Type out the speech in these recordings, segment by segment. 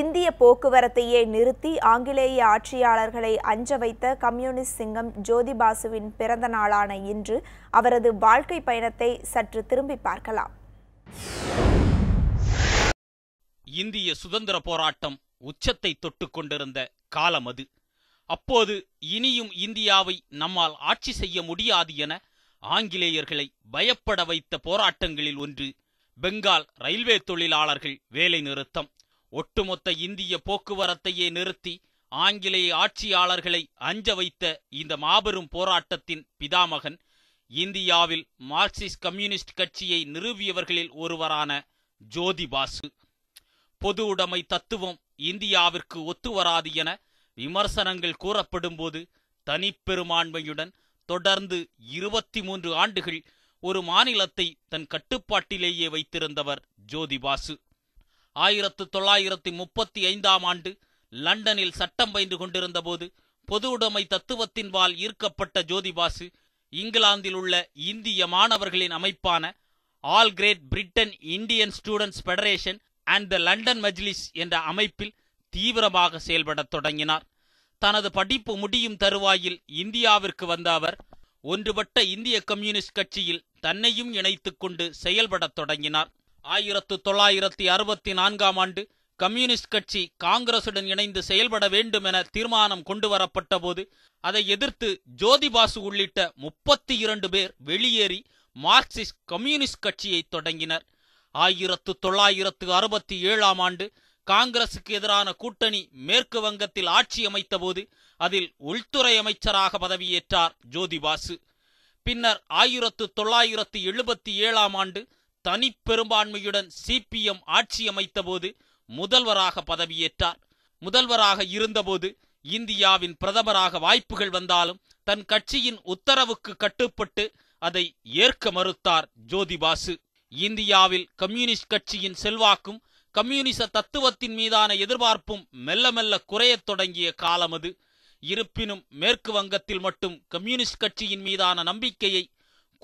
இந்திய போக்குவரத்தையே நிறுத்தி ஆங்கிலேய ஆட்சியாளர்களை அஞ்ச வைத்த கம்யூனிஸ்ட் சிங்கம் ஜோதிபாசுவின் பிறந்த நாளான இன்று அவரது வாழ்க்கை பயணத்தை சற்று திரும்பி பார்க்கலாம் இந்திய சுதந்திர போராட்டம் உச்சத்தை தொட்டு கொண்டிருந்த காலம் அது அப்போது இனியும் இந்தியாவை நம்மால் ஆட்சி செய்ய முடியாது என ஆங்கிலேயர்களை பயப்பட வைத்த போராட்டங்களில் ஒன்று பெங்கால் ரயில்வே தொழிலாளர்கள் வேலை நிறுத்தம் ஒட்டுமொத்த இந்திய போக்குவரத்தையே நிறுத்தி ஆங்கிலேய ஆட்சியாளர்களை அஞ்ச வைத்த இந்த மாபெரும் போராட்டத்தின் பிதாமகன் இந்தியாவில் மார்க்சிஸ்ட் கம்யூனிஸ்ட் கட்சியை நிறுவியவர்களில் ஒருவரான ஜோதிபாசு பொது உடைமை தத்துவம் இந்தியாவிற்கு ஒத்துவராது என விமர்சனங்கள் கூறப்படும்போது தனிப்பெரும்பான்மையுடன் தொடர்ந்து இருபத்தி மூன்று ஆண்டுகள் ஒரு மாநிலத்தை தன் கட்டுப்பாட்டிலேயே வைத்திருந்தவர் ஜோதிபாசு ஆயிரத்து தொள்ளாயிரத்தி முப்பத்தி ஐந்தாம் ஆண்டு லண்டனில் சட்டம் பயின்று கொண்டிருந்த போது பொது உடைமை தத்துவத்தின்பால் ஈர்க்கப்பட்ட ஜோதிபாசு இங்கிலாந்தில் உள்ள இந்திய மாணவர்களின் அமைப்பான All Great Britain Indian Students Federation and the London Majlis என்ற அமைப்பில் தீவிரமாக செயல்படத் தொடங்கினார் தனது படிப்பு முடியும் தருவாயில் இந்தியாவிற்கு வந்த அவர் ஒன்றுபட்ட இந்திய கம்யூனிஸ்ட் கட்சியில் தன்னையும் இணைத்துக்கொண்டு செயல்படத் தொடங்கினார் ஆயிரத்து தொள்ளாயிரத்தி அறுபத்தி நான்காம் ஆண்டு கம்யூனிஸ்ட் கட்சி காங்கிரசுடன் இணைந்து செயல்பட வேண்டும் என தீர்மானம் கொண்டு வரப்பட்ட போது அதை எதிர்த்து ஜோதிபாசு உள்ளிட்ட முப்பத்தி இரண்டு பேர் வெளியேறி மார்க்சிஸ்ட் கம்யூனிஸ்ட் கட்சியை தொடங்கினர் ஆயிரத்து தொள்ளாயிரத்து அறுபத்தி ஏழாம் ஆண்டு காங்கிரசுக்கு எதிரான கூட்டணி மேற்கு வங்கத்தில் ஆட்சி அமைத்த போது அதில் உள்துறை அமைச்சராக பதவியேற்றார் ஜோதிபாசு பின்னர் ஆயிரத்து தொள்ளாயிரத்து எழுபத்தி ஏழாம் ஆண்டு தனிப்பெரும்பான்மையுடன் சிபிஎம் ஆட்சி அமைத்தபோது முதல்வராக பதவியேற்றார் முதல்வராக இருந்தபோது இந்தியாவின் பிரதமராக வாய்ப்புகள் வந்தாலும் தன் கட்சியின் உத்தரவுக்கு கட்டுப்பட்டு அதை ஏற்க மறுத்தார் ஜோதிபாசு இந்தியாவில் கம்யூனிஸ்ட் கட்சியின் செல்வாக்கும் கம்யூனிச தத்துவத்தின் மீதான எதிர்பார்ப்பும் மெல்ல மெல்ல குறையத் தொடங்கிய காலம் அது இருப்பினும் மேற்கு வங்கத்தில் மட்டும் கம்யூனிஸ்ட் கட்சியின் மீதான நம்பிக்கையை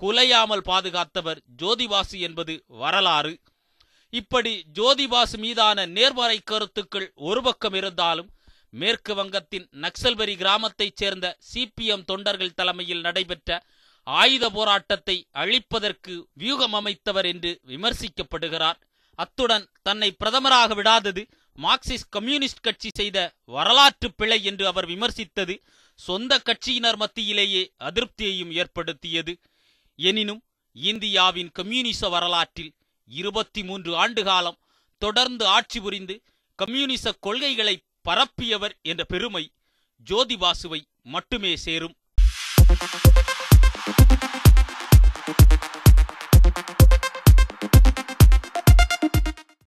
குலையாமல் பாதுகாத்தவர் ஜோதிபாசு என்பது வரலாறு இப்படி ஜோதிபாசு மீதான நேர்மறை கருத்துக்கள் ஒரு பக்கம் இருந்தாலும் மேற்கு வங்கத்தின் நக்சல்வரி கிராமத்தைச் சேர்ந்த சிபிஎம் தொண்டர்கள் தலைமையில் நடைபெற்ற ஆயுத போராட்டத்தை அழிப்பதற்கு வியூகம் அமைத்தவர் என்று விமர்சிக்கப்படுகிறார் அத்துடன் தன்னை பிரதமராக விடாதது மார்க்சிஸ்ட் கம்யூனிஸ்ட் கட்சி செய்த வரலாற்று பிழை என்று அவர் விமர்சித்தது சொந்த கட்சியினர் மத்தியிலேயே அதிருப்தியையும் ஏற்படுத்தியது எனினும் இந்தியாவின் கம்யூனிச வரலாற்றில் இருபத்தி மூன்று ஆண்டுகாலம் தொடர்ந்து ஆட்சி புரிந்து கம்யூனிச கொள்கைகளை பரப்பியவர் என்ற பெருமை ஜோதிபாசுவை மட்டுமே சேரும்